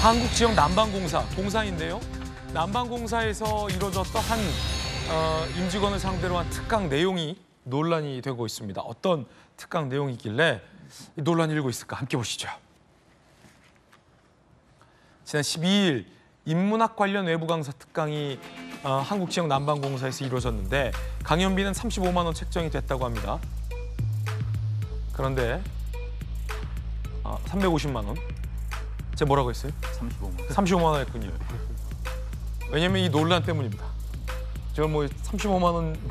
한국지역 난방공사, 공사인데요. 난방공사에서 이뤄졌던 한 어, 임직원을 상대로 한 특강 내용이 논란이 되고 있습니다. 어떤 특강 내용이길래 논란이 일고 있을까 함께 보시죠. 지난 12일 인문학 관련 외부 강사 특강이 어, 한국지역 난방공사에서 이루어졌는데 강연비는 35만 원 책정이 됐다고 합니다. 그런데 어, 350만 원 제가 뭐라고 했어요? 35만 원. 35만 원 했군요. 왜냐면 이 논란 때문입니다. 제가 뭐 35만 원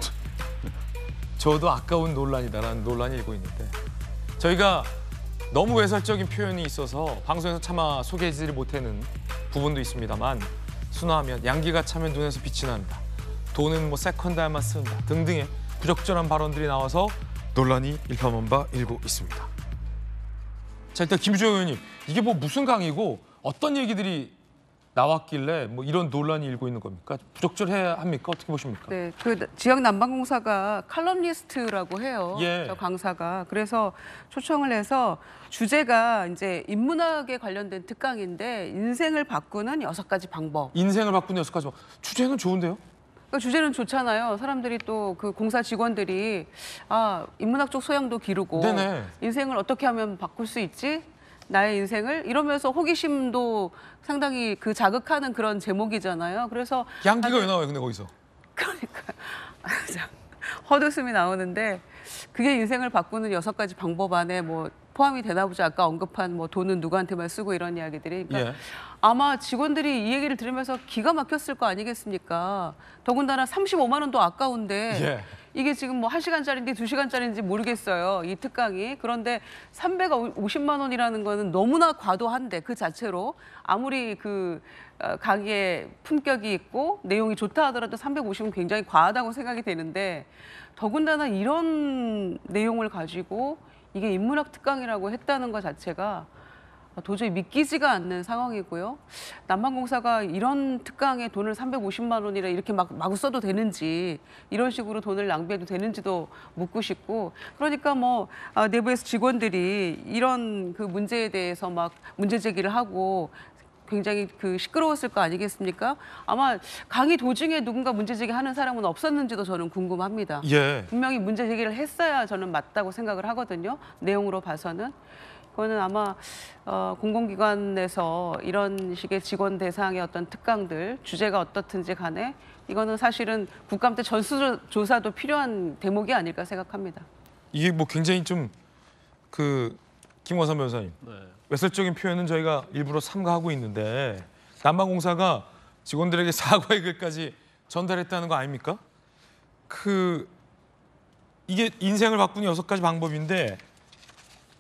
저도 아까운 논란이다라는 논란이 일고 있는데 저희가 너무 외설적인 표현이 있어서 방송에서 차마 소개해지지 못하는 부분도 있습니다만 순화하면 양기가 차면 눈에서 빛이 난다. 돈은 뭐 세컨드에만 쓴다 등등의 부적절한 발언들이 나와서 논란이 일파만바 일고 있습니다. 자 일단 김주영 의원님 이게 뭐 무슨 강의고 어떤 얘기들이 나왔길래 뭐 이런 논란이 일고 있는 겁니까? 부적절해 합니까? 어떻게 보십니까? 네, 그 지역 난방공사가 칼럼니스트라고 해요. 예. 저 강사가 그래서 초청을 해서 주제가 이제 인문학에 관련된 특강인데 인생을 바꾸는 여섯 가지 방법. 인생을 바꾸는 여섯 가지 방법. 주제는 좋은데요? 그 주제는 좋잖아요. 사람들이 또 그 공사 직원들이 아 인문학 적 소양도 기르고 네네. 인생을 어떻게 하면 바꿀 수 있지? 나의 인생을 이러면서 호기심도 상당히 그 자극하는 그런 제목이잖아요. 그래서 양기가 아니, 왜 나와요? 근데 거기서 그러니까 헛웃음이 나오는데 그게 인생을 바꾸는 여섯 가지 방법 안에 뭐 포함이 되나 보자 아까 언급한 뭐 돈은 누구한테만 쓰고 이런 이야기들이. 그러니까 예. 아마 직원들이 이 얘기를 들으면서 기가 막혔을 거 아니겠습니까? 더군다나 35만 원도 아까운데 예. 이게 지금 뭐1시간짜리인지2시간짜리인지 모르겠어요. 이 특강이. 그런데 350만 원이라는 거는 너무나 과도한데 그 자체로 아무리 그 강의의 어, 품격이 있고 내용이 좋다 하더라도 350은 굉장히 과하다고 생각이 되는데 더군다나 이런 내용을 가지고 이게 인문학 특강이라고 했다는 것 자체가 도저히 믿기지가 않는 상황이고요. 남방공사가 이런 특강에 돈을 350만 원이라 이렇게 막 마구 써도 되는지 이런 식으로 돈을 낭비해도 되는지도 묻고 싶고 그러니까 뭐 아, 내부에서 직원들이 이런 그 문제에 대해서 막 문제 제기를 하고 굉장히 그 시끄러웠을 거 아니겠습니까? 아마 강의 도중에 누군가 문제 제기하는 사람은 없었는지도 저는 궁금합니다. 예. 분명히 문제 제기를 했어야 저는 맞다고 생각을 하거든요. 내용으로 봐서는. 그거는 아마 어, 공공기관에서 이런 식의 직원 대상의 어떤 특강들, 주제가 어떻든지 간에 이거는 사실은 국감 때 전수조사도 필요한 대목이 아닐까 생각합니다. 이게 뭐 굉장히 좀 그 김원선 변호사님 네. 외설적인 표현은 저희가 일부러 삼가하고 있는데 남방공사가 직원들에게 사과의 글까지 전달했다는 거 아닙니까? 그 이게 인생을 바꾸 여섯 가지 방법인데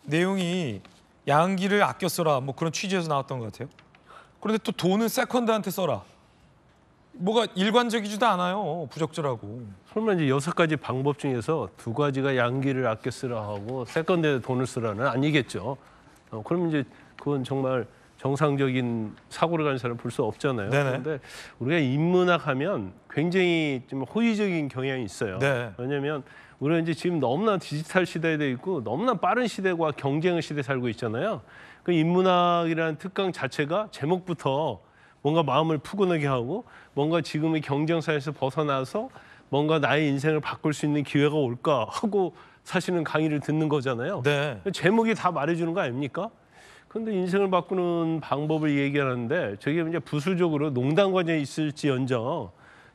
내용이 양기를 아껴 써라 뭐 그런 취지에서 나왔던 것 같아요. 그런데 또 돈은 세컨드한테 써라. 뭐가 일관적이지도 않아요. 부적절하고. 설마 이제 여섯 가지 방법 중에서 두 가지가 양기를 아껴 쓰라 하고 세컨드에 돈을 쓰라는 아니겠죠. 어, 그럼 이제 그건 정말 정상적인 사고를 가는 사람 을볼 수 없잖아요. 네네. 그런데 우리가 인문학 하면 굉장히 좀 호의적인 경향이 있어요. 네. 왜냐하면 우리는 이제 지금 너무나 디지털 시대에 돼 있고 너무나 빠른 시대와 경쟁의 시대에 살고 있잖아요. 그 인문학이라는 특강 자체가 제목부터 뭔가 마음을 푸근하게 하고 뭔가 지금의 경쟁사에서 벗어나서 뭔가 나의 인생을 바꿀 수 있는 기회가 올까 하고 사실은 강의를 듣는 거잖아요. 네. 제목이 다 말해주는 거 아닙니까? 그런데 인생을 바꾸는 방법을 얘기하는데 저게 이제 부수적으로 농단 관정에 있을지언정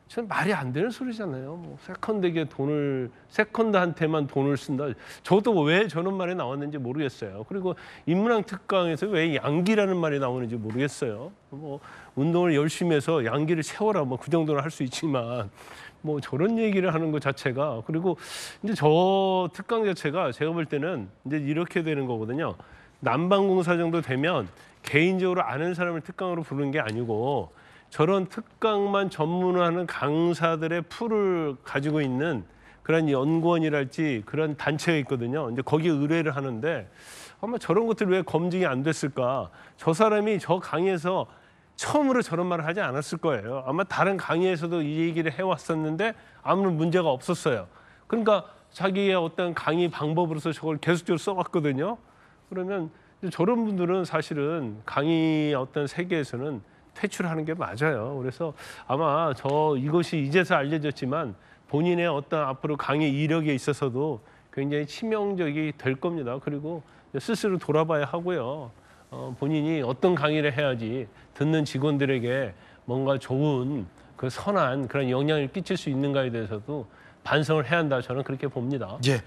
저는 말이 안 되는 소리잖아요. 뭐 세컨드에게 돈을 세컨드한테만 돈을 쓴다. 저도 뭐 왜 저런 말이 나왔는지 모르겠어요. 그리고 인문학 특강에서 왜 양기라는 말이 나오는지 모르겠어요. 뭐 운동을 열심히 해서 양기를 세워라 뭐 그 정도는 할 수 있지만 뭐 저런 얘기를 하는 것 자체가 그리고 이제 저 특강 자체가 제가 볼 때는 이제 이렇게 되는 거거든요. 남방공사 정도 되면 개인적으로 아는 사람을 특강으로 부르는 게 아니고 저런 특강만 전문화하는 강사들의 풀을 가지고 있는 그런 연구원이랄지 그런 단체가 있거든요. 이제 거기 의뢰를 하는데 아마 저런 것들 왜 검증이 안 됐을까? 저 사람이 저 강의에서 처음으로 저런 말을 하지 않았을 거예요. 아마 다른 강의에서도 이 얘기를 해왔었는데 아무런 문제가 없었어요. 그러니까 자기의 어떤 강의 방법으로서 저걸 계속적으로 써왔거든요. 그러면 저런 분들은 사실은 강의 어떤 세계에서는 퇴출하는 게 맞아요. 그래서 아마 저 이것이 이제서 알려졌지만 본인의 어떤 앞으로 강의 이력에 있어서도 굉장히 치명적이 될 겁니다. 그리고 스스로 돌아봐야 하고요. 어, 본인이 어떤 강의를 해야지 듣는 직원들에게 뭔가 좋은 그 선한 그런 영향을 끼칠 수 있는가에 대해서도 반성을 해야 한다 저는 그렇게 봅니다. 예.